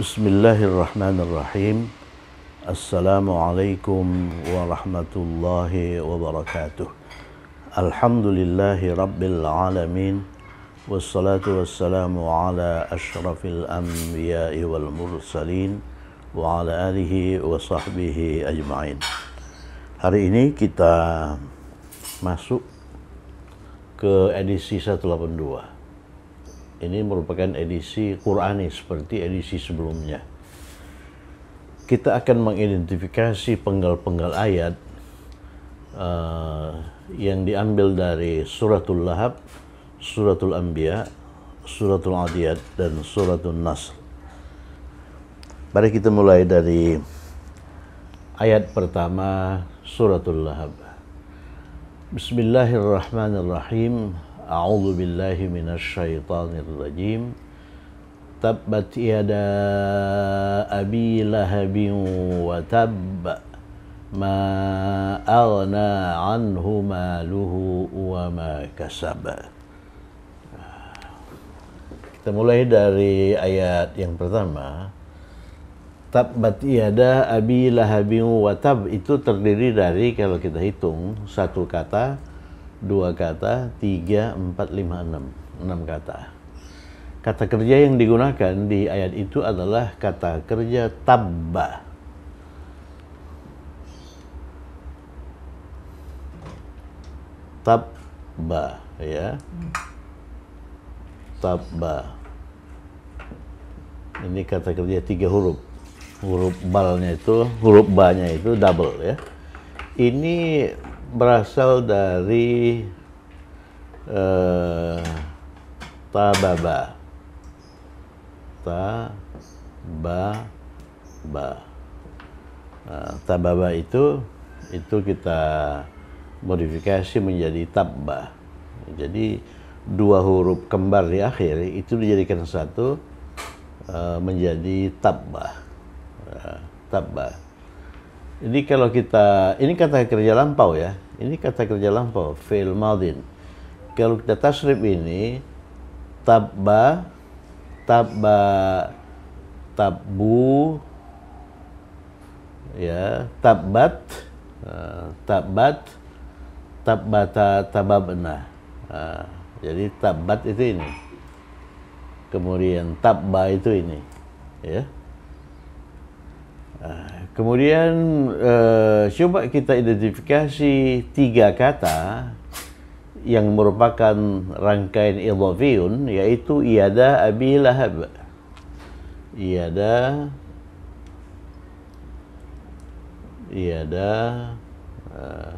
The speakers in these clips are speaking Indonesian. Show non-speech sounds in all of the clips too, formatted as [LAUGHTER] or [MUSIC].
بسم الله الرحمن الرحيم السلام عليكم ورحمة الله وبركاته الحمد لله رب العالمين والصلاة والسلام على أشرف الأنبياء والمرسلين وعلى آله وصحبه أجمعين Hari ini kita masuk ke edisi 182 Ini merupakan edisi Qurani seperti edisi sebelumnya. Kita akan mengidentifikasi penggal-penggal ayat uh, yang diambil dari Suratul Lahab, Suratul Anbiya, Suratul Adiyat, dan Suratul Nasr. Mari kita mulai dari ayat pertama Suratul Lahab. Bismillahirrahmanirrahim. A'udzu billahi minasyaitonir rajim. Tabbat yada abi lahabin wa tab Ma aghna anhu maluhu wa ma kasab. Kita mulai dari ayat yang pertama. Tabbat yada abi lahabin wa tab itu terdiri dari kalau kita hitung satu kata dua kata, tiga, empat, lima, enam. Enam kata. Kata kerja yang digunakan di ayat itu adalah kata kerja tabba. Tabba, ya. Tabba. Ini kata kerja tiga huruf. Huruf balnya itu, huruf banya itu double ya. Ini berasal dari uh, eh, tababa. Tababa. Uh, nah, tababa itu itu kita modifikasi menjadi tabba. Jadi dua huruf kembar di akhir itu dijadikan satu eh, menjadi tabba. Uh, nah, tabba. Jadi kalau kita ini kata kerja lampau ya. Ini kata kerja lampau, fail madin. Kalau kita tasrib ini, tabba, tabba, tabbu, ya, tabbat, tabbat, tabbata, tababna. jadi tabbat itu ini. Kemudian tabba itu ini. Ya. Kemudian uh, eh, coba kita identifikasi tiga kata yang merupakan rangkaian idhafiyun yaitu iada abi lahab iada iada uh,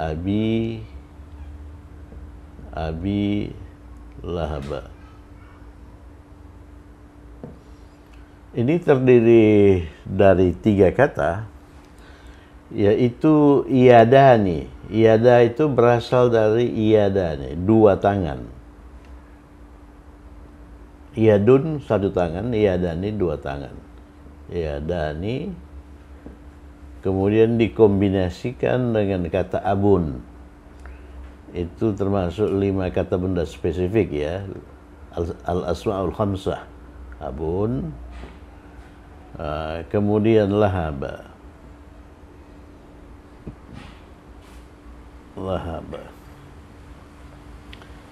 abi abi lahab Ini terdiri dari tiga kata, yaitu iadani. Iada itu berasal dari iadani, dua tangan. Iadun satu tangan, iadani dua tangan. Iadani kemudian dikombinasikan dengan kata abun. Itu termasuk lima kata benda spesifik ya. Al-asma'ul khamsah. Abun, Ah, kemudian lahaba. Lahaba.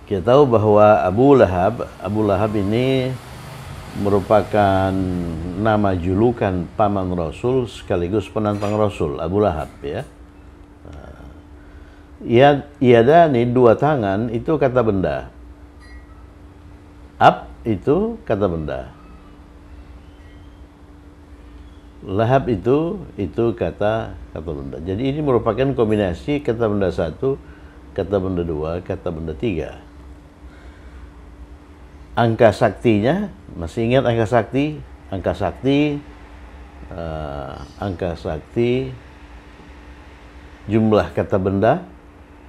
Kita tahu bahwa Abu Lahab, Abu Lahab ini merupakan nama julukan paman Rasul sekaligus penantang Rasul, Abu Lahab ya. Ah, ia Ya, yadani dua tangan itu kata benda. Ab itu kata benda lahap itu itu kata kata benda. Jadi ini merupakan kombinasi kata benda satu, kata benda dua, kata benda tiga. Angka saktinya masih ingat angka sakti, angka sakti, uh, angka sakti, jumlah kata benda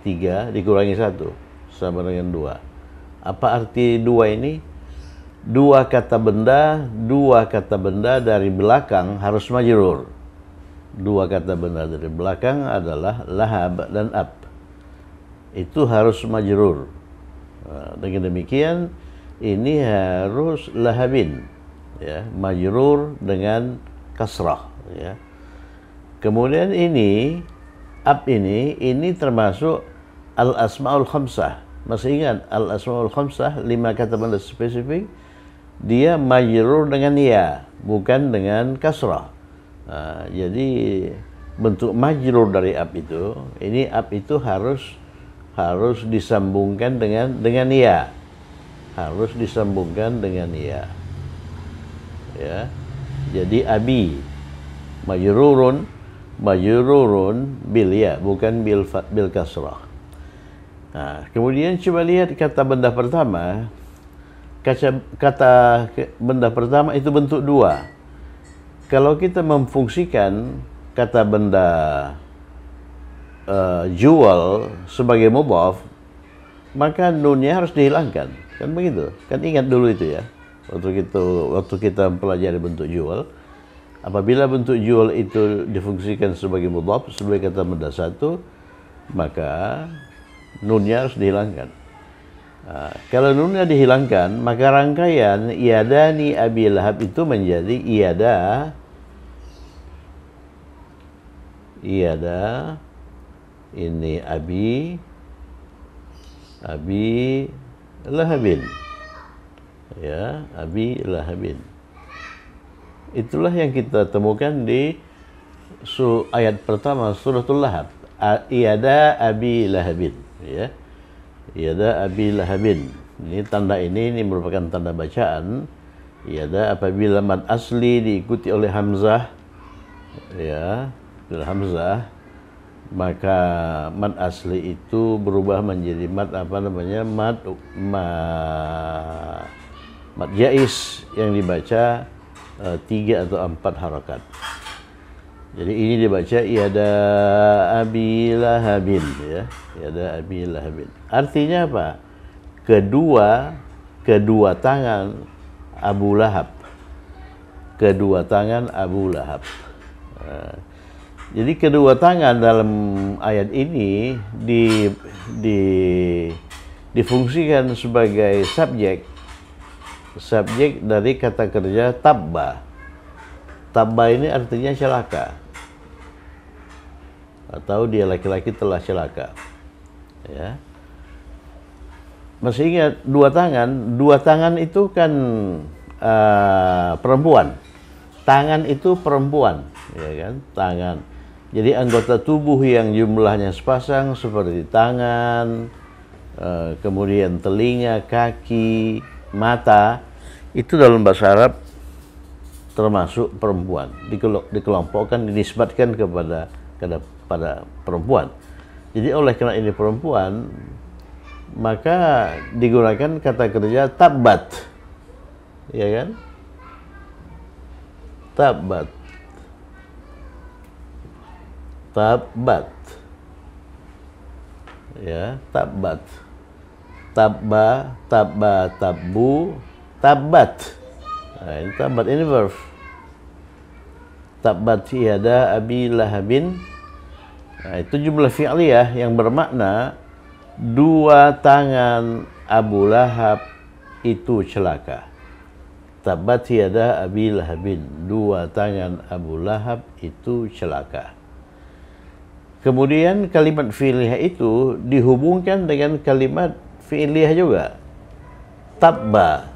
tiga dikurangi satu sama dengan dua. Apa arti dua ini? dua kata benda, dua kata benda dari belakang harus majrur. Dua kata benda dari belakang adalah lahab dan ab. Itu harus majrur. Nah, dengan demikian ini harus lahabin ya, majrur dengan kasrah ya. Kemudian ini ab ini ini termasuk al asmaul khamsah. Masih ingat al asmaul khamsah lima kata benda spesifik dia majrur dengan ya, bukan dengan kasrah. uh, jadi bentuk majrur dari ab itu, ini ab itu harus harus disambungkan dengan dengan ya. Harus disambungkan dengan ya. Ya. Jadi abi majrurun majrurun bil ya, bukan bil bil kasrah. Nah, kemudian coba lihat kata benda pertama kaca, kata benda pertama itu bentuk dua. Kalau kita memfungsikan kata benda uh, jual sebagai mudhaf, maka nunnya harus dihilangkan. Kan begitu. Kan ingat dulu itu ya. Waktu kita waktu kita mempelajari bentuk jual, apabila bentuk jual itu difungsikan sebagai mudhaf sebagai kata benda satu, maka nunnya harus dihilangkan. Ah, kalau nunnya dihilangkan, maka rangkaian iadani Abi Lahab itu menjadi iada iada ini Abi Abi Lahabin. Ya, Abi Lahabin. Itulah yang kita temukan di ayat pertama suratul Lahab. Iada Abi Lahabin, ya. Yada Abi Lahabin. Ini tanda ini, ini merupakan tanda bacaan. Yada apabila mad asli diikuti oleh Hamzah, ya, Hamzah, maka mad asli itu berubah menjadi mad apa namanya mad ma, mad jais yang dibaca eh, tiga atau empat harokat. Jadi ini dibaca yada ada lahabin ya. ada abi Artinya apa? Kedua kedua tangan Abu Lahab. Kedua tangan Abu Lahab. Nah, jadi kedua tangan dalam ayat ini di di difungsikan sebagai subjek subjek dari kata kerja tabba. Tabba ini artinya celaka atau dia laki-laki telah celaka. Ya. Masih ingat dua tangan, dua tangan itu kan uh, perempuan. Tangan itu perempuan, ya kan? Tangan. Jadi anggota tubuh yang jumlahnya sepasang seperti tangan, uh, kemudian telinga, kaki, mata, itu dalam bahasa Arab termasuk perempuan. Dikelompokkan, dinisbatkan kepada pada perempuan. Jadi oleh karena ini perempuan, maka digunakan kata kerja tabat. Iya kan? Ya kan? Tabat. Tabat. Ya, tabat. Tabba, tabba, tabu, tabat. Nah, ini tabat ini verb. Tabat iada abi lahabin Nah, itu jumlah fi'liyah yang bermakna dua tangan Abu Lahab itu celaka. Tabat yada Abi Lahabin. Dua tangan Abu Lahab itu celaka. Kemudian kalimat fi'liyah itu dihubungkan dengan kalimat fi'liyah juga. Tabba.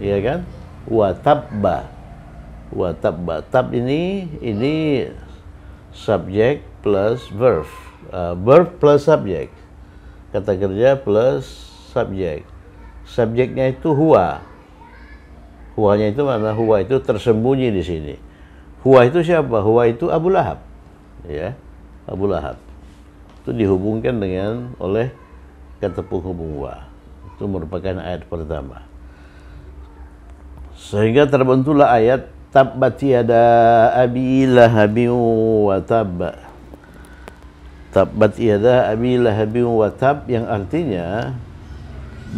Iya kan? Wa tabba. Wa tabba. Tab ini ini subjek plus verb, uh, verb plus subjek, kata kerja plus subjek. Subjeknya itu Hua, Huanya itu mana? Hua itu tersembunyi di sini. Hua itu siapa? Hua itu Abu Lahab. Ya, Abu Lahab. Itu dihubungkan dengan oleh kata penghubung Hua. Itu merupakan ayat pertama. Sehingga terbentulah ayat Tabbat yada abi lahabin wa tab. Tabbat yada abi lahabin wa tab yang artinya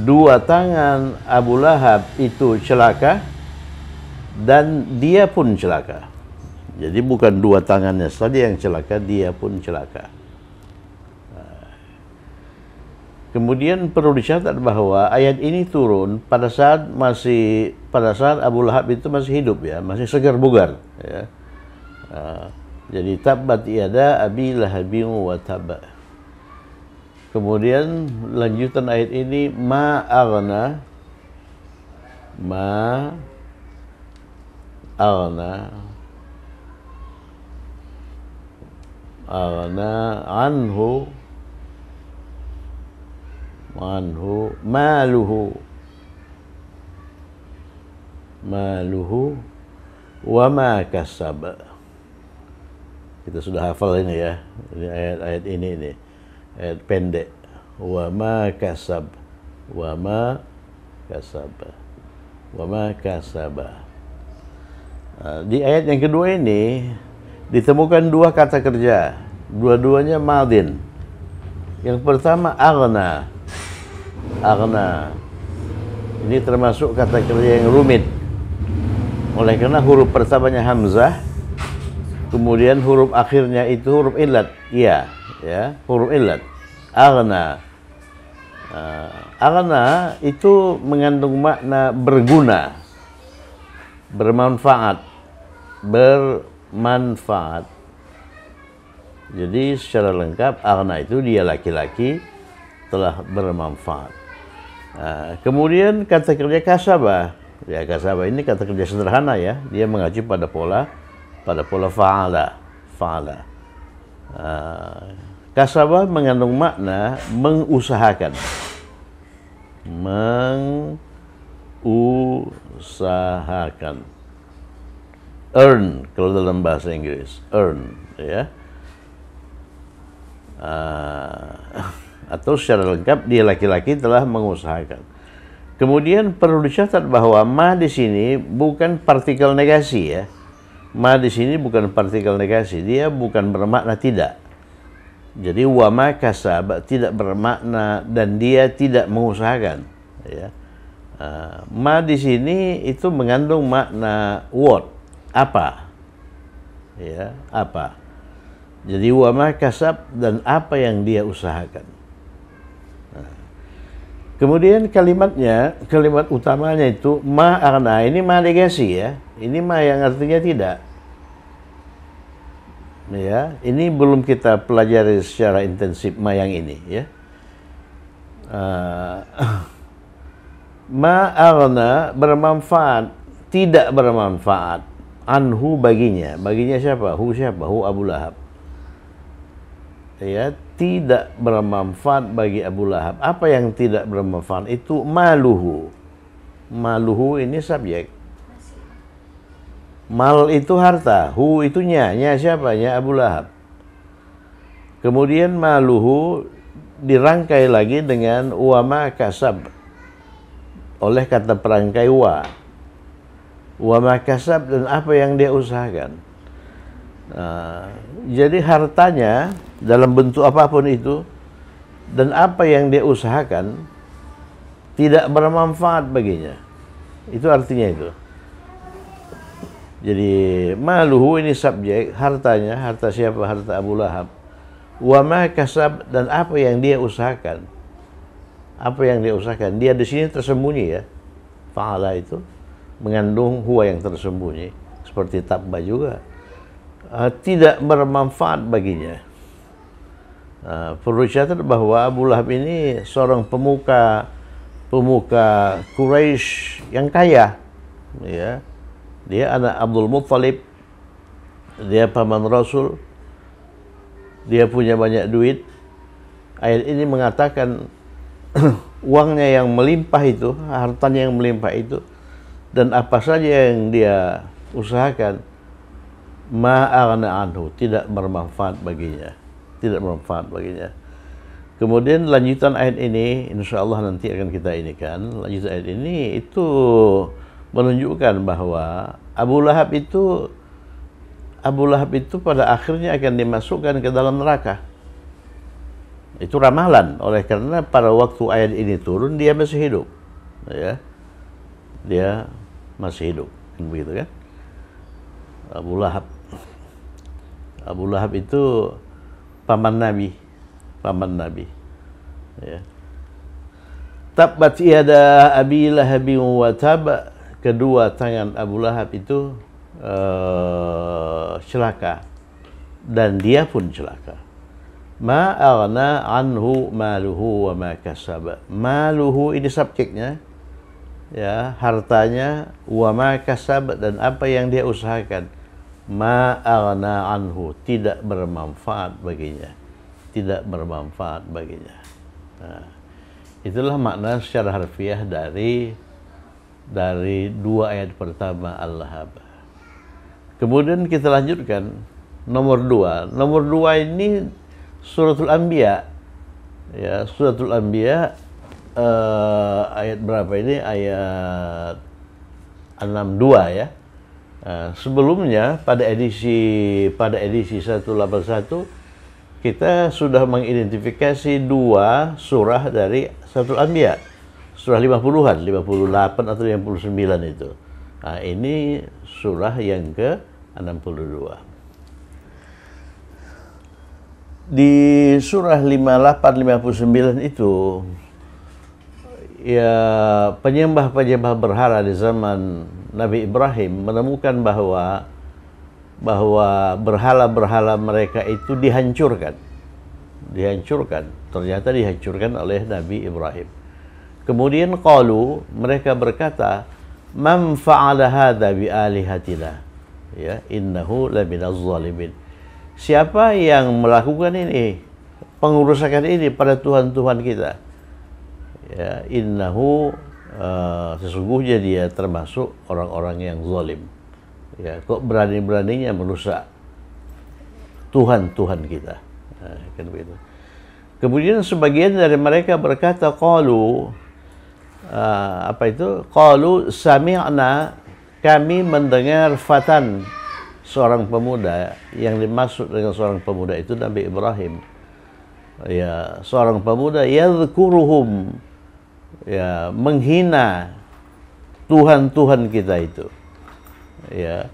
dua tangan Abu Lahab itu celaka dan dia pun celaka. Jadi bukan dua tangannya saja yang celaka, dia pun celaka. Kemudian perlu dicatat bahwa ayat ini turun pada saat masih pada saat Abu Lahab itu masih hidup ya, masih segar bugar. Ya. Uh, jadi tabat iada abi lahabin wa taba. Kemudian lanjutan ayat ini ma aghna ma aghna aghna anhu anhu maluhu maluhu wa ma kasab kita sudah hafal ini ya ini ayat-ayat ini ini ayat pendek wa ma kasab wa ma kasab wa ma kasaba nah, di ayat yang kedua ini ditemukan dua kata kerja dua-duanya madin yang pertama aghna agna. Ini termasuk kata kerja yang rumit. Oleh karena huruf pertamanya hamzah, kemudian huruf akhirnya itu huruf ilat. Iya, ya, huruf ilat. Agna. Uh, ah, agna itu mengandung makna berguna, bermanfaat, bermanfaat. Jadi secara lengkap agna itu dia laki-laki telah bermanfaat. Ah, kemudian kata kerja kasabah. Ya kasabah ini kata kerja sederhana ya. Dia mengacu pada pola pada pola faala faala. Uh, ah, kasabah mengandung makna mengusahakan. Mengusahakan. Earn kalau dalam bahasa Inggris. Earn ya. Uh, atau secara lengkap dia laki-laki telah mengusahakan. Kemudian perlu dicatat bahwa ma di sini bukan partikel negasi ya. Ma di sini bukan partikel negasi, dia bukan bermakna tidak. Jadi wama kasab tidak bermakna dan dia tidak mengusahakan. Ya. Ah, ma di sini itu mengandung makna what apa, ya apa. Jadi wama kasab dan apa yang dia usahakan. Kemudian kalimatnya, kalimat utamanya itu ma arna. Ini ma negasi ya. Ini ma yang artinya tidak. Ya, ini belum kita pelajari secara intensif ma yang ini ya. Ah, [CLEARS THROAT] ma arna bermanfaat, tidak bermanfaat. Anhu baginya, baginya siapa? Hu siapa? Hu Abu Lahab. Ya, tidak bermanfaat bagi Abu Lahab. Apa yang tidak bermanfaat itu maluhu. Maluhu ini subjek. Mal itu harta, hu itu nyanyi siapa? Nya Abu Lahab. Kemudian maluhu dirangkai lagi dengan wama kasab oleh kata perangkai wa. Wama kasab dan apa yang dia usahakan. Nah, jadi hartanya dalam bentuk apapun itu dan apa yang dia usahakan tidak bermanfaat baginya. Itu artinya itu. Jadi maluhu ini subjek, hartanya, harta siapa? Harta Abu Lahab. Wa ma kasab dan apa yang dia usahakan. Apa yang dia usahakan? Dia di sini tersembunyi ya. Fa'ala itu mengandung huwa yang tersembunyi seperti tabba juga uh, tidak bermanfaat baginya. Uh, eh, perlu dicatat bahwa Abu Lahab ini seorang pemuka pemuka Quraisy yang kaya, ya. Dia anak Abdul Muttalib, dia paman Rasul, dia punya banyak duit. Ayat ini mengatakan [CLEARS THROAT] uangnya yang melimpah itu, hartanya yang melimpah itu, dan apa saja yang dia usahakan ma'arna anhu, tidak bermanfaat baginya. Tidak bermanfaat baginya. Kemudian lanjutan ayat ini, insya Allah nanti akan kita ini kan, lanjutan ayat ini itu menunjukkan bahwa Abu Lahab itu Abu Lahab itu pada akhirnya akan dimasukkan ke dalam neraka. Itu ramalan oleh karena pada waktu ayat ini turun dia masih hidup. Ya. Dia masih hidup begitu kan. Abu Lahab. Abu Lahab itu paman Nabi, paman Nabi. Ya. Tabat iada Abi Lahab wa tab. Kedua tangan Abu Lahab itu uh, celaka dan dia pun celaka. Ma anhu maluhu wa ma kasaba. Maluhu ini subjeknya ya hartanya wa ma kasab dan apa yang dia usahakan ma anhu tidak bermanfaat baginya tidak bermanfaat baginya nah, itulah makna secara harfiah dari dari dua ayat pertama Al-Lahab kemudian kita lanjutkan nomor dua nomor dua ini suratul anbiya ya suratul anbiya uh, ayat berapa ini? Ayat 62 ya. Uh, sebelumnya pada edisi pada edisi 181 kita sudah mengidentifikasi dua surah dari satu Anbiya. Surah 50-an, 58 atau 59 itu. Nah, ini surah yang ke-62. Di surah 58 59 itu ya penyembah-penyembah berhala di zaman Nabi Ibrahim menemukan bahwa bahwa berhala-berhala mereka itu dihancurkan. Dihancurkan. Ternyata dihancurkan oleh Nabi Ibrahim. Kemudian qalu mereka berkata, "Man fa'ala hadza bi alihatina?" Ya, innahu laminaz zalimin. Siapa yang melakukan ini? Pengurusakan ini pada Tuhan-Tuhan kita ya, innahu uh, sesungguhnya dia termasuk orang-orang yang zalim ya kok berani-beraninya merusak Tuhan Tuhan kita nah, kan begitu kemudian sebagian dari mereka berkata qalu uh, apa itu qalu sami'na kami mendengar fatan seorang pemuda yang dimaksud dengan seorang pemuda itu Nabi Ibrahim ya seorang pemuda yadhkuruhum ya menghina Tuhan-Tuhan kita itu ya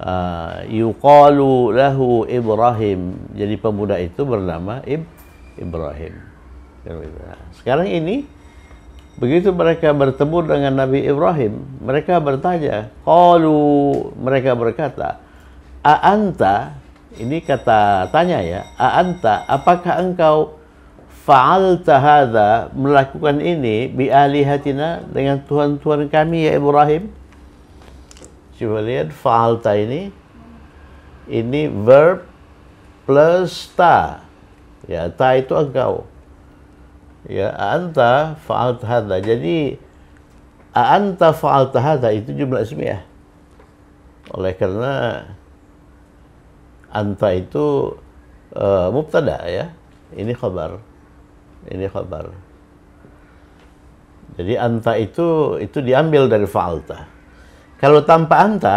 uh, yuqalu lahu Ibrahim jadi pemuda itu bernama Ib Ibrahim ya, gitu. nah, sekarang ini begitu mereka bertemu dengan Nabi Ibrahim mereka bertanya qalu mereka berkata a ini kata tanya ya a apakah engkau fa'al tahada melakukan ini bi alihatina dengan Tuhan-Tuhan kami ya Ibrahim coba lihat fa'alta ini ini verb plus ta ya ta itu engkau ya anta faal tahadha jadi anta faal tahadha itu jumlah ismiyah oleh karena anta itu uh, mubtada ya ini khabar ini khabar jadi anta itu itu diambil dari fa'alta kalau tanpa anta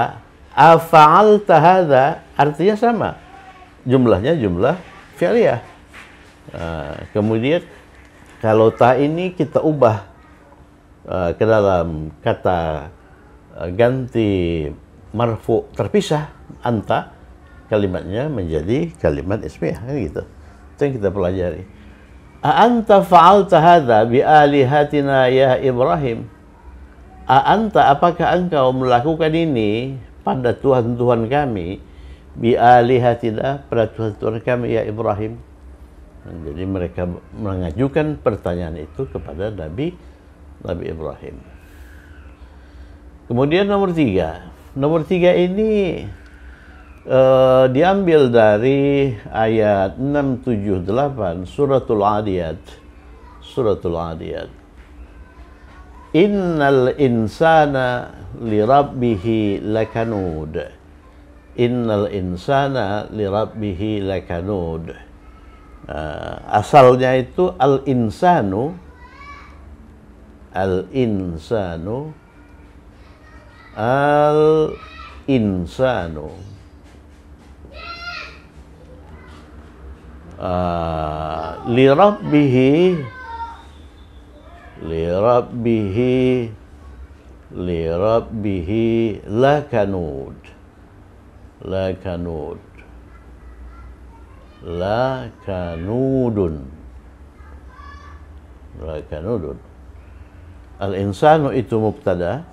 afa'alta ada artinya sama jumlahnya jumlah fi'liyah ah, kemudian kalau ta ini kita ubah ah, ke dalam kata ah, ganti marfu terpisah anta kalimatnya menjadi kalimat ismiyah kan gitu itu yang kita pelajari A'anta fa'alta hadha bi'alihatina ya Ibrahim. A'anta apakah engkau melakukan ini pada Tuhan-Tuhan kami? Bi'alihatina pada Tuhan-Tuhan kami ya Ibrahim. Nah, jadi mereka mengajukan pertanyaan itu kepada Nabi Nabi Ibrahim. Kemudian nomor tiga. Nomor tiga ini Uh, diambil dari ayat 678 suratul adiyat suratul adiyat innal insana li lakanud innal insana li lakanud uh, asalnya itu al insanu al insanu al insanu uh, li rabbihi li rabbihi li rabbihi lakanud lakanud lakanudun lakanudun al-insanu itu mubtada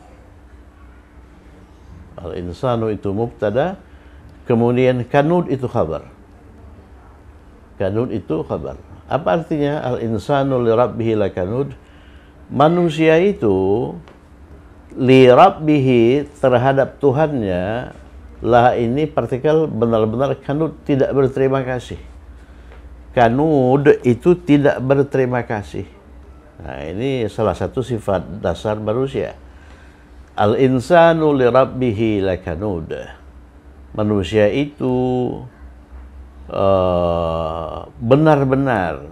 al-insanu itu mubtada kemudian kanud itu khabar Kanud itu khabar. Apa artinya al-insanu li rabbihi lakanud? Manusia itu li rabbihi terhadap Tuhannya lah ini partikel benar-benar kanud tidak berterima kasih. Kanud itu tidak berterima kasih. Nah, ini salah satu sifat dasar manusia. Al-insanu li rabbihi lakanud. Manusia itu Eh, benar-benar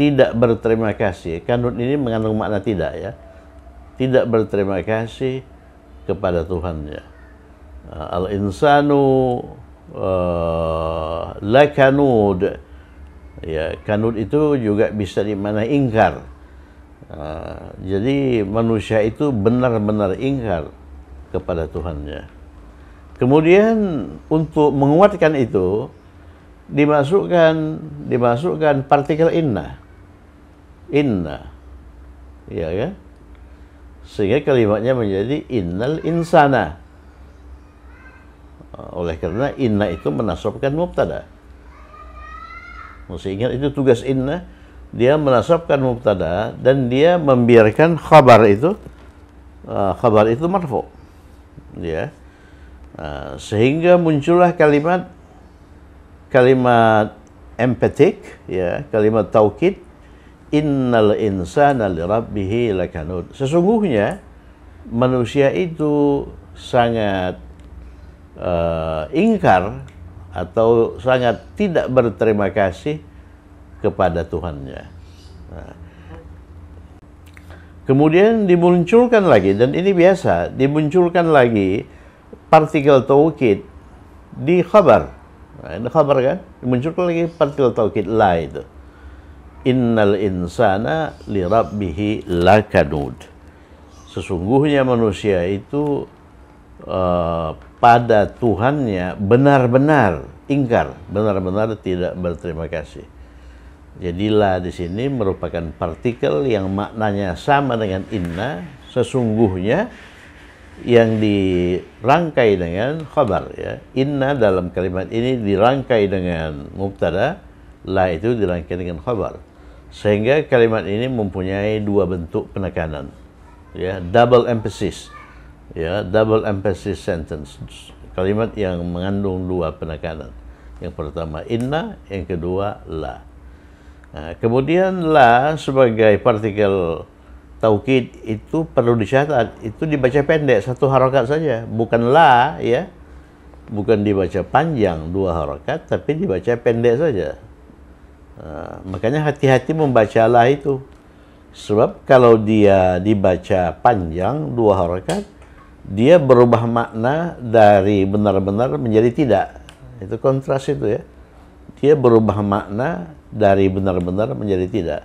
tidak berterima kasih, kanun ini mengandung makna tidak ya, tidak berterima kasih kepada Tuhannya. Uh, eh, Al-insanu uh, eh, la kanud, ya kanud itu juga bisa dimana ingkar. Uh, jadi manusia itu benar-benar ingkar kepada Tuhannya. Kemudian untuk menguatkan itu, dimasukkan dimasukkan partikel inna inna ya kan sehingga kalimatnya menjadi innal insana oleh karena inna itu menasabkan mubtada mesti ingat itu tugas inna dia menasabkan mubtada dan dia membiarkan khabar itu uh, khabar itu marfu ya nah, sehingga muncullah kalimat kalimat empatik ya kalimat taukid innal insana lirabbihi lakanud sesungguhnya manusia itu sangat uh, ingkar atau sangat tidak berterima kasih kepada Tuhannya nya kemudian dimunculkan lagi dan ini biasa dimunculkan lagi partikel tauhid di khabar Nah, ini khabar kan? Muncul lagi partil tauhid la itu. Innal insana li rabbihi lakanud. Sesungguhnya manusia itu uh, pada Tuhannya benar-benar ingkar, benar-benar tidak berterima kasih. Jadi la di sini merupakan partikel yang maknanya sama dengan inna, sesungguhnya yang dirangkai dengan khabar ya. Inna dalam kalimat ini dirangkai dengan mubtada, la itu dirangkai dengan khabar. Sehingga kalimat ini mempunyai dua bentuk penekanan. Ya, double emphasis. Ya, double emphasis sentence. Kalimat yang mengandung dua penekanan. Yang pertama inna, yang kedua la. Nah, kemudian la sebagai partikel taukid itu perlu dicatat itu dibaca pendek satu harokat saja bukan la ya bukan dibaca panjang dua harokat tapi dibaca pendek saja uh, makanya hati-hati membaca la itu sebab kalau dia dibaca panjang dua harokat dia berubah makna dari benar-benar menjadi tidak itu kontras itu ya dia berubah makna dari benar-benar menjadi tidak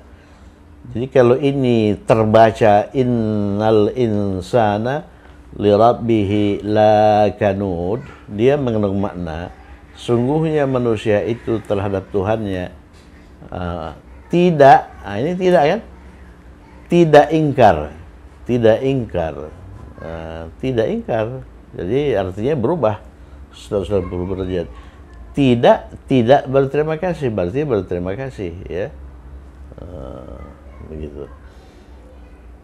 jadi kalau ini terbaca innal insana lirabbihi lakanud, dia mengandung makna sungguhnya manusia itu terhadap Tuhannya uh, tidak, nah ini tidak kan? Tidak ingkar, tidak ingkar, uh, tidak ingkar. Jadi artinya berubah 180 derajat. Tidak, tidak berterima kasih, berarti berterima kasih ya. Uh, begitu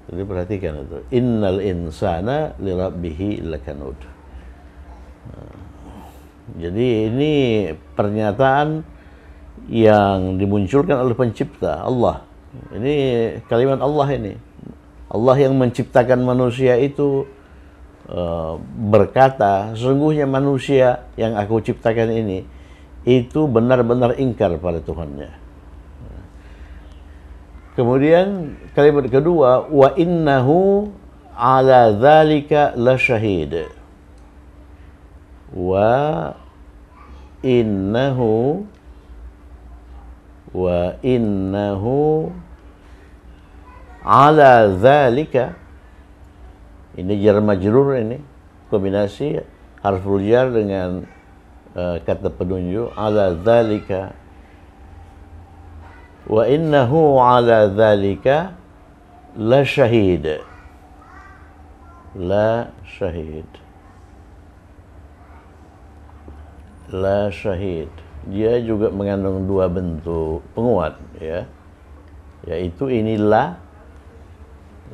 jadi perhatikan itu innal insana lirabbihi lakanud nah. jadi ini pernyataan yang dimunculkan oleh pencipta Allah ini kalimat Allah ini Allah yang menciptakan manusia itu eh, berkata sesungguhnya manusia yang aku ciptakan ini itu benar-benar ingkar pada Tuhannya Kemudian kalimat kedua wa innahu ala dzalika syahid. Wa innahu wa innahu ala dzalika ini jar majrur ini kombinasi harful jar dengan uh, kata penunjuk ala dzalika wa innahu ala dhalika la syahid la syahid la syahid dia juga mengandung dua bentuk penguat ya yaitu inilah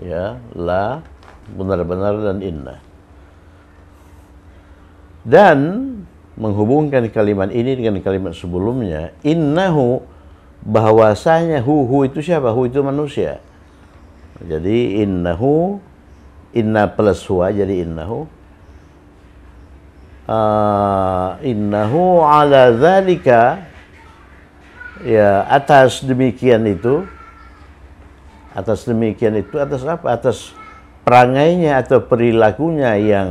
ya la benar-benar dan inna dan menghubungkan kalimat ini dengan kalimat sebelumnya innahu bahwasanya hu hu itu siapa? Hu itu manusia. Jadi innahu inna plus huwa jadi innahu uh, innahu ala dzalika ya atas demikian itu atas demikian itu atas apa? Atas perangainya atau perilakunya yang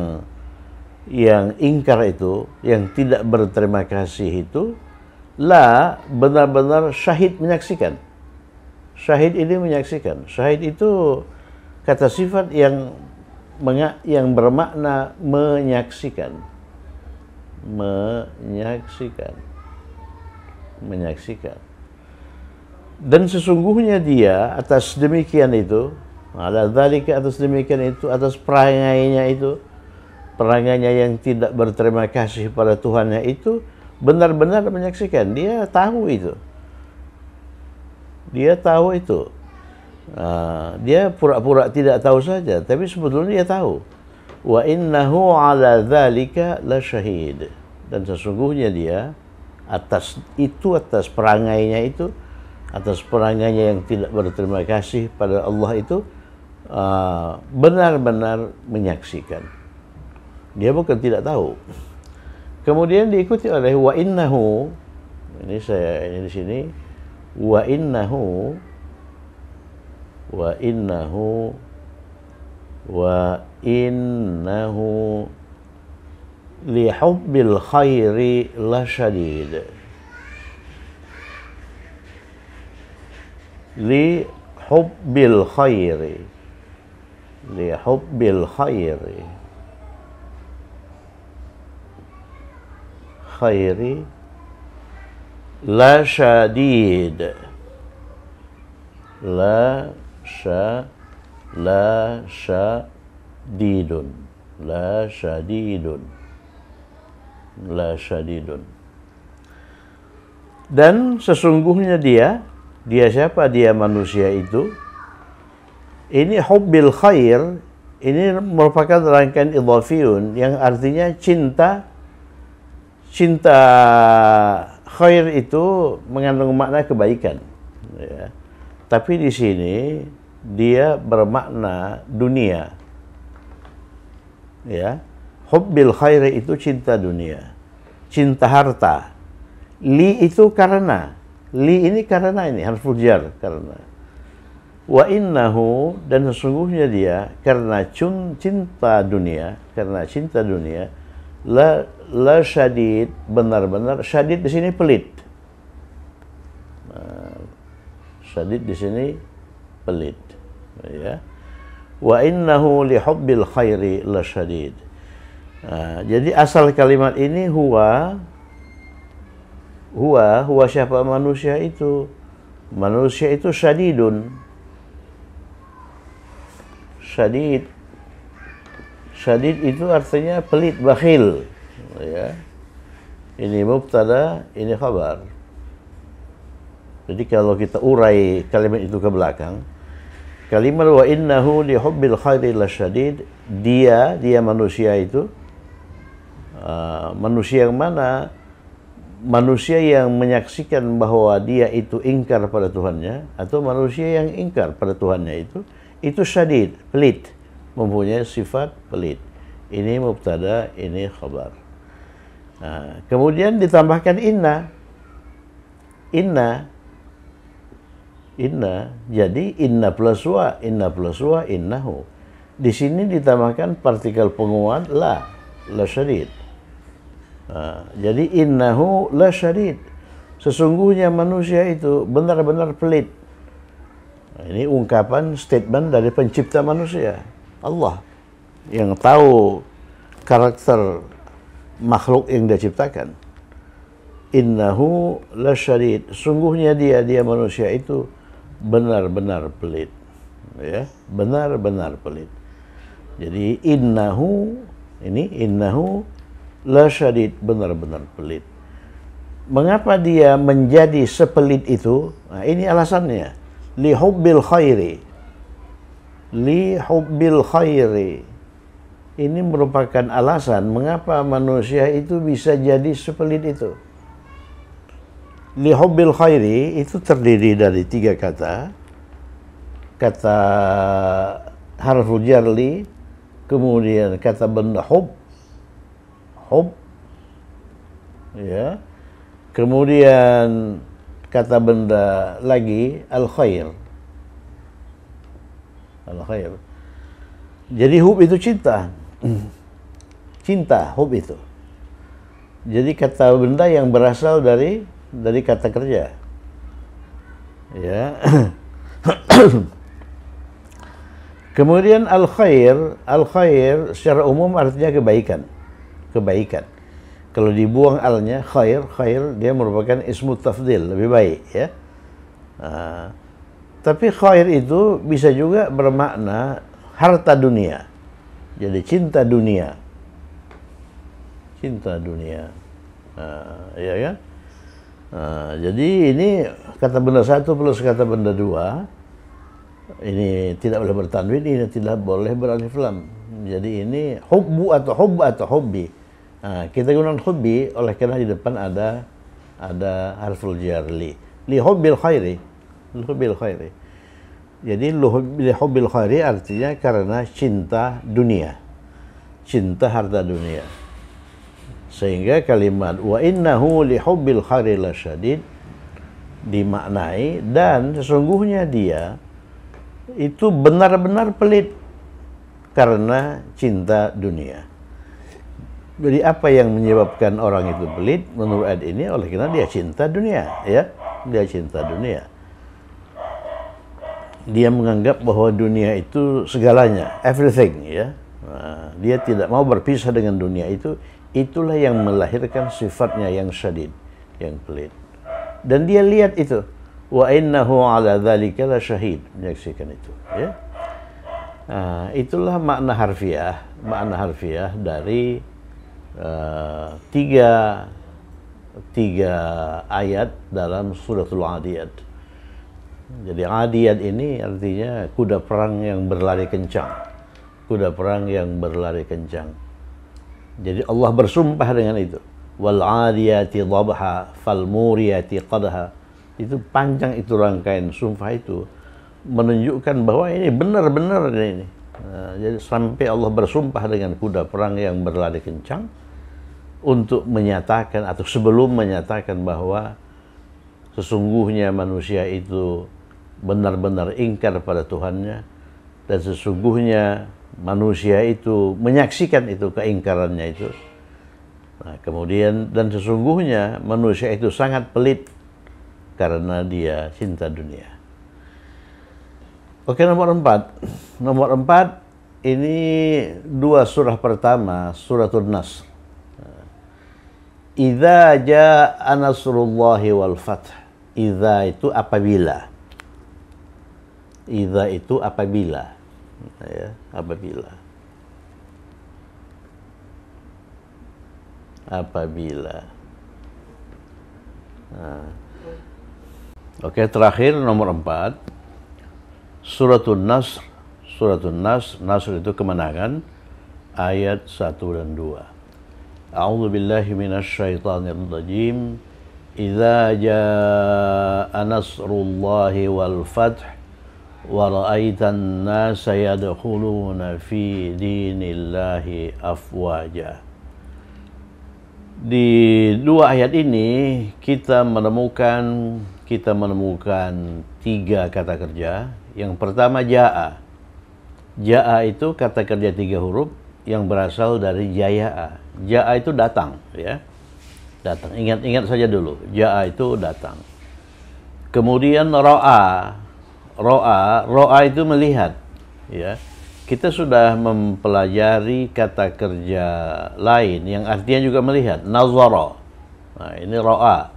yang ingkar itu, yang tidak berterima kasih itu, La benar-benar syahid menyaksikan. Syahid ini menyaksikan. Syahid itu kata sifat yang yang bermakna menyaksikan. Menyaksikan. Menyaksikan. Dan sesungguhnya dia atas demikian itu, ada ke atas demikian itu, atas perangainya itu, perangainya yang tidak berterima kasih pada Tuhannya itu, benar-benar menyaksikan dia tahu itu dia tahu itu uh, dia pura-pura tidak tahu saja tapi sebetulnya dia tahu wa innahu ala dzalika la syahid dan sesungguhnya dia atas itu atas perangainya itu atas perangainya yang tidak berterima kasih pada Allah itu ah, benar-benar uh, benar -benar menyaksikan dia bukan tidak tahu Kemudian diikuti oleh wa innahu ini saya ini di sini wa innahu wa innahu wa innahu lihubbil khairi la syadid li hubbil khairi li hubbil khairi khairi la syadid la sya la syadidun la syadidun la syadidun dan sesungguhnya dia dia siapa dia manusia itu ini hubbil khair ini merupakan rangkaian idhafiyun yang artinya cinta cinta khair itu mengandung makna kebaikan. Ya. Tapi di sini dia bermakna dunia. Ya. Hubbil khair itu cinta dunia. Cinta harta. Li itu karena. Li ini karena ini harus fujar karena. Wa innahu dan sesungguhnya dia karena cinta dunia, karena cinta dunia la la syadid benar-benar syadid di sini pelit. Nah, syadid di sini pelit ya. Wa innahu li hubbil khairi la syadid. Nah, jadi asal kalimat ini huwa huwa huwa siapa manusia itu manusia itu syadidun syadid syadid itu artinya pelit bakhil ya. Ini mubtada, ini khabar. Jadi kalau kita urai kalimat itu ke belakang, kalimat wa innahu li hubbil khairi lasyadid, dia, dia manusia itu uh, manusia yang mana? Manusia yang menyaksikan bahwa dia itu ingkar pada Tuhannya atau manusia yang ingkar pada Tuhannya itu itu syadid, pelit, mempunyai sifat pelit. Ini mubtada, ini khabar. Nah, kemudian ditambahkan inna. Inna. Inna. Jadi inna plus wa, inna plus wa, innahu. Di sini ditambahkan partikel penguat la, la syarid. Nah, jadi innahu la syarid. Sesungguhnya manusia itu benar-benar pelit. Nah, ini ungkapan statement dari pencipta manusia, Allah yang tahu karakter makhluk yang dia ciptakan. Innahu lasyarid. Sungguhnya dia, dia manusia itu benar-benar pelit. Ya, benar-benar pelit. Jadi innahu ini innahu lasyarid benar-benar pelit. Mengapa dia menjadi sepelit itu? Nah, ini alasannya. Li khairi. Li khairi ini merupakan alasan mengapa manusia itu bisa jadi sepelit itu. Lihobil khairi itu terdiri dari tiga kata. Kata harfu jarli, kemudian kata benda hub, hub, ya. Kemudian kata benda lagi al khair. Al khair. Jadi hub itu cinta cinta hub itu jadi kata benda yang berasal dari dari kata kerja ya [COUGHS] kemudian al khair al khair secara umum artinya kebaikan kebaikan kalau dibuang alnya khair khair dia merupakan ismu tafdil lebih baik ya nah, tapi khair itu bisa juga bermakna harta dunia jadi cinta dunia. Cinta dunia. Nah, ya kan? Nah, jadi ini kata benda satu plus kata benda dua ini tidak boleh bertanwin, ini tidak boleh beralih flam. Jadi ini hubbu atau hobi atau hobi. Nah, kita gunakan hobi oleh karena di depan ada ada harful jarli li. hobil khairi. Li hobil khairi. Jadi lihubil khairi artinya karena cinta dunia. Cinta harta dunia. Sehingga kalimat wa innahu lihubbil khairi lasyadid dimaknai dan sesungguhnya dia itu benar-benar pelit karena cinta dunia. Jadi apa yang menyebabkan orang itu pelit menurut ayat ini oleh karena dia cinta dunia, ya. Dia cinta dunia dia menganggap bahwa dunia itu segalanya, everything ya. Nah, dia tidak mau berpisah dengan dunia itu, itulah yang melahirkan sifatnya yang syadid, yang pelit. Dan dia lihat itu, wa innahu ala dzalika la syahid, menyaksikan itu, ya. Nah, itulah makna harfiah, makna harfiah dari uh, tiga tiga ayat dalam suratul Adiyat jadi adiyat ini artinya kuda perang yang berlari kencang. Kuda perang yang berlari kencang. Jadi Allah bersumpah dengan itu. Wal adiyati dhabha fal muriyati qadha. Itu panjang itu rangkaian sumpah itu menunjukkan bahwa ini benar-benar ini. Nah, jadi sampai Allah bersumpah dengan kuda perang yang berlari kencang untuk menyatakan atau sebelum menyatakan bahwa sesungguhnya manusia itu benar-benar ingkar pada Tuhannya dan sesungguhnya manusia itu menyaksikan itu keingkarannya itu. Nah, kemudian dan sesungguhnya manusia itu sangat pelit karena dia cinta dunia. Oke nomor empat, nomor empat ini dua surah pertama suratul nas Iza jaa nasrullahi wal fath. Iza itu apabila. Iza itu apabila. Ya, apabila. Apabila. Nah. Oke, terakhir nomor empat. Suratun Nasr. Suratun Nasr. Nasr itu kemenangan. Ayat 1 dan 2. A'udzu billahi minasyaitonir rajim. Idza jaa nasrullahi wal fath ورأيت الناس يدخلون في دين الله أفواجا Di dua ayat ini kita menemukan kita menemukan tiga kata kerja. Yang pertama ja'a. Ja'a itu kata kerja tiga huruf yang berasal dari jaya'a. Ja'a itu datang, ya. Datang. Ingat-ingat saja dulu. Ja'a itu datang. Kemudian ro'a roa, roa itu melihat. Ya, kita sudah mempelajari kata kerja lain yang artinya juga melihat. Nazara. Nah, ini roa.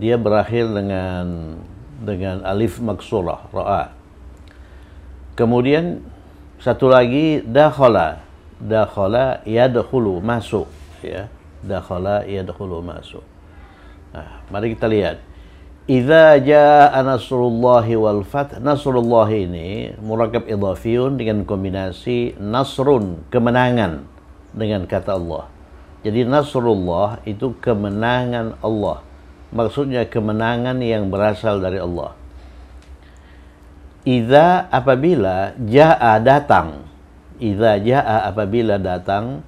Dia berakhir dengan dengan alif maksurah, roa. Kemudian satu lagi dakhala. Dakhala yadkhulu masuk ya. Dakhala yadkhulu masuk. Nah, mari kita lihat. Iza jaa nasrullahi wal fath. Nasrullah ini murakab idhafiyun dengan kombinasi nasrun, kemenangan dengan kata Allah. Jadi nasrullah itu kemenangan Allah. Maksudnya kemenangan yang berasal dari Allah. Iza apabila jaa datang. Iza jaa apabila datang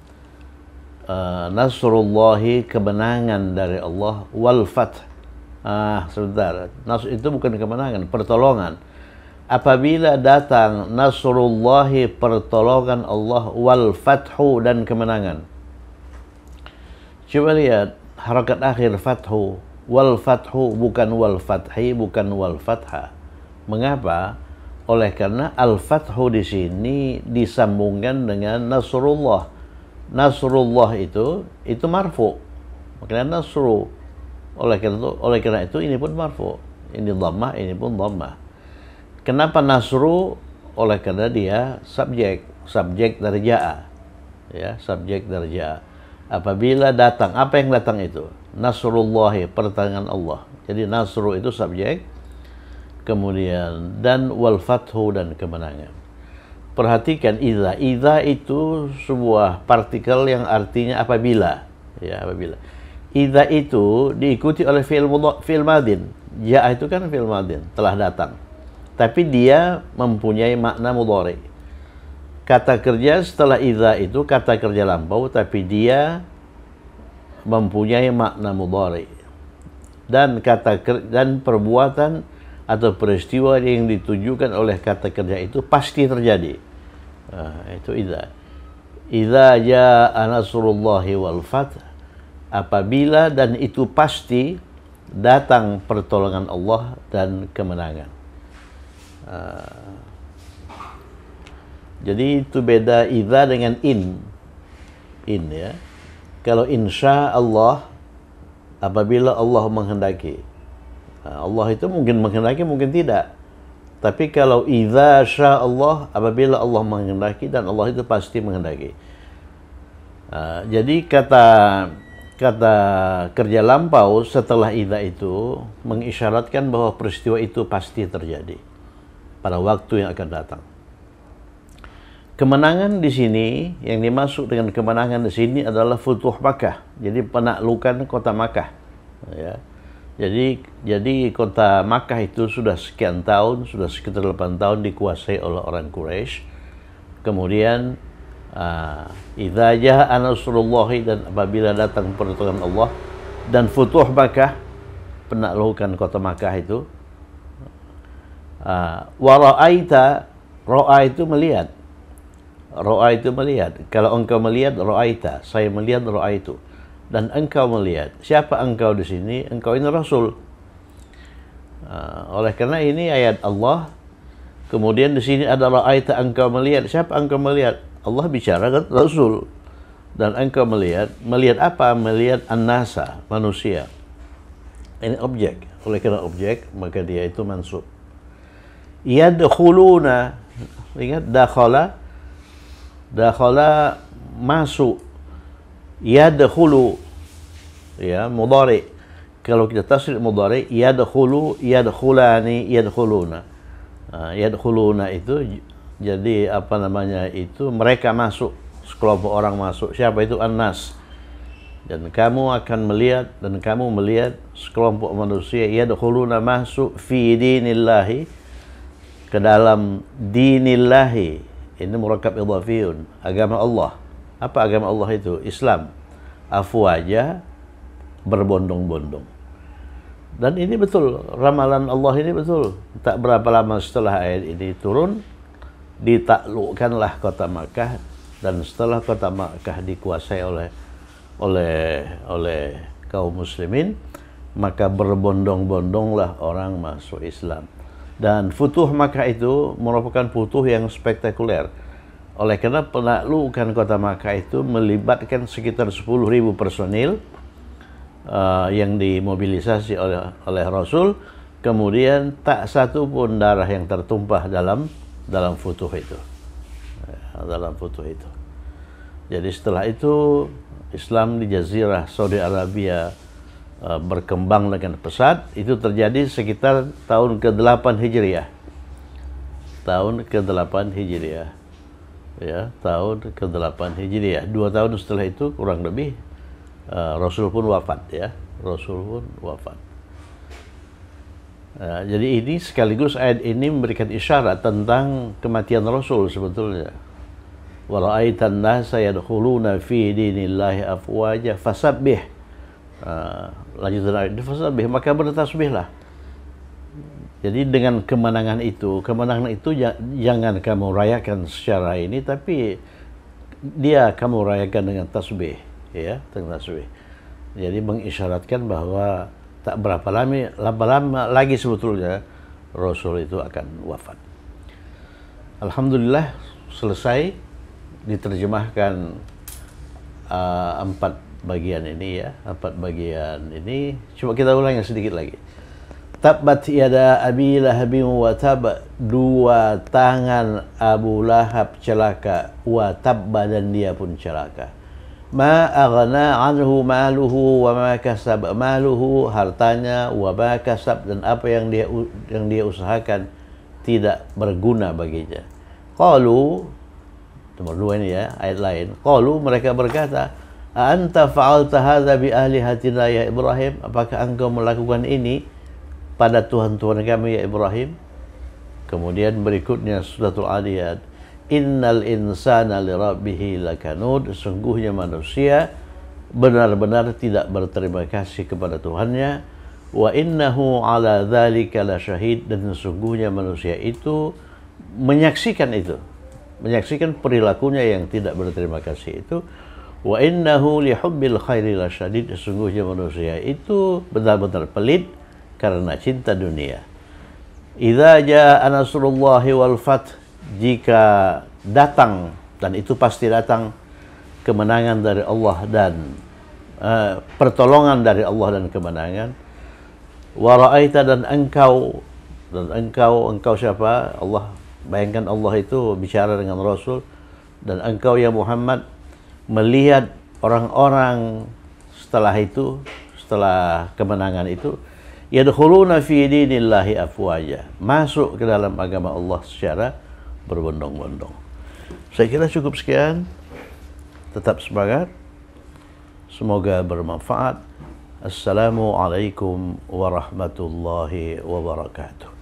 uh, nasrullahi kemenangan dari Allah wal fath Ah, sebentar nasr itu bukan kemenangan, pertolongan. Apabila datang nasrullahi pertolongan Allah wal fathu dan kemenangan. Coba lihat harakat akhir fathu. Wal fathu bukan wal fathi, bukan wal fatha. Mengapa? Oleh karena al-fathu di sini disambungkan dengan nasrullah. Nasrullah itu itu marfu. Makanya Nasrullah oleh karena itu, oleh karena itu ini pun marfu. Ini dhammah, ini pun dhammah. Kenapa nasru? Oleh karena dia subjek, subjek jaa Ya, subjek jaa Apabila datang, apa yang datang itu? Nasrullahi, pertolongan Allah. Jadi nasru itu subjek, kemudian dan wal fathu dan kemenangan. Perhatikan idza. Idza itu sebuah partikel yang artinya apabila. Ya, apabila ida itu diikuti oleh fi'il fi'il madin. Ya itu kan fi'il madin, telah datang. Tapi dia mempunyai makna mudhari. Kata kerja setelah ida itu kata kerja lampau tapi dia mempunyai makna mudhari. Dan kata kerja, dan perbuatan atau peristiwa yang ditujukan oleh kata kerja itu pasti terjadi. Nah, itu ida ida ya nasrullahi wal fath apabila dan itu pasti datang pertolongan Allah dan kemenangan. Uh, jadi itu beda idza dengan in. In ya. Kalau insya Allah apabila Allah menghendaki. Ah, Allah itu mungkin menghendaki mungkin tidak. Tapi kalau idza sya Allah apabila Allah menghendaki dan Allah itu pasti menghendaki. Uh, jadi kata kata kerja lampau setelah ida itu mengisyaratkan bahwa peristiwa itu pasti terjadi pada waktu yang akan datang. Kemenangan di sini yang dimaksud dengan kemenangan di sini adalah Futuh Makkah, jadi penaklukan kota Makkah. Ya. Jadi jadi kota Makkah itu sudah sekian tahun, sudah sekitar 8 tahun dikuasai oleh orang Quraisy. Kemudian Uh, Idza ja'a nasrullahi dan apabila datang pertolongan Allah dan futuh Makkah penaklukan kota Makkah itu uh, wa ra'aita itu melihat roa itu melihat kalau engkau melihat ra'aita saya melihat roa itu dan engkau melihat siapa engkau di sini engkau ini rasul uh, oleh karena ini ayat Allah kemudian di sini ada ra'aita engkau melihat siapa engkau melihat Allah bicara kan Rasul dan engkau melihat melihat apa melihat anasa manusia ini objek oleh karena objek maka dia itu mansub yadkhuluna ingat dakhala dakhala masuk yadkhulu ya mudhari kalau kita tasrif mudhari yadkhulu yadkhulani yadkhuluna nah, yadkhuluna itu jadi apa namanya itu mereka masuk, sekelompok orang masuk. Siapa itu Anas? Dan kamu akan melihat dan kamu melihat sekelompok manusia yadkhuluna masuk fi dinillahi ke dalam dinillahi. Ini murakab idhafiyun, agama Allah. Apa agama Allah itu? Islam. Afwaja berbondong-bondong. Dan ini betul, ramalan Allah ini betul. Tak berapa lama setelah ayat ini turun, ditaklukkanlah kota Makkah dan setelah kota Makkah dikuasai oleh oleh oleh kaum muslimin maka berbondong-bondonglah orang masuk Islam dan futuh Makkah itu merupakan futuh yang spektakuler oleh karena penaklukan kota Makkah itu melibatkan sekitar 10.000 personil uh, yang dimobilisasi oleh oleh Rasul kemudian tak satu pun darah yang tertumpah dalam dalam foto itu. Eh, dalam foto itu. Jadi setelah itu Islam di Jazirah Saudi Arabia eh, berkembang dengan pesat. Itu terjadi sekitar tahun ke-8 Hijriah. Tahun ke-8 Hijriah. Ya, tahun ke-8 Hijriah. Dua tahun setelah itu kurang lebih eh, Rasul pun wafat ya. Rasul pun wafat. Ya, jadi ini sekaligus ayat ini memberikan isyarat tentang kematian Rasul sebetulnya. Waraitan nasa yadkhuluna fi dinillahi afwaja fasabbih. Uh, lanjutan ayat fasabbih maka bertasbihlah. Jadi dengan kemenangan itu, kemenangan itu jangan kamu rayakan secara ini tapi dia kamu rayakan dengan tasbih ya, dengan tasbih. Jadi mengisyaratkan bahwa tak berapa lama, lama-lama lagi sebetulnya Rasul itu akan wafat. Alhamdulillah selesai diterjemahkan uh, empat bagian ini ya, empat bagian ini. Coba kita ulangi sedikit lagi. Tabat yada Abi Lahab wa tab dua tangan Abu Lahab celaka wa tab badan dia pun celaka ma aghna anhu maluhu wa ma kasab maluhu hartanya wa ma kasab dan apa yang dia yang dia usahakan tidak berguna baginya qalu nomor dua ini ya ayat lain qalu mereka berkata anta fa'alta hadza bi ahli hatina ya Ibrahim apakah engkau melakukan ini pada Tuhan-Tuhan kami ya Ibrahim kemudian berikutnya suratul adiyat innal insana lirabbihi lakanud sungguhnya manusia benar-benar tidak berterima kasih kepada Tuhannya wa innahu ala dzalika lasyahid dan sungguhnya manusia itu menyaksikan itu menyaksikan perilakunya yang tidak berterima kasih itu wa innahu lihubbil khairi lasyadid sungguhnya manusia itu benar-benar pelit karena cinta dunia idza jaa nasrullahi wal fath jika datang dan itu pasti datang kemenangan dari Allah dan uh, pertolongan dari Allah dan kemenangan waraaita dan engkau dan engkau engkau siapa Allah bayangkan Allah itu bicara dengan Rasul dan engkau ya Muhammad melihat orang-orang setelah itu setelah kemenangan itu yadkhuluna fi dinillahi afwaja masuk ke dalam agama Allah secara berbondong-bondong. Saya kira cukup sekian. Tetap semangat. Semoga bermanfaat. Assalamualaikum warahmatullahi wabarakatuh.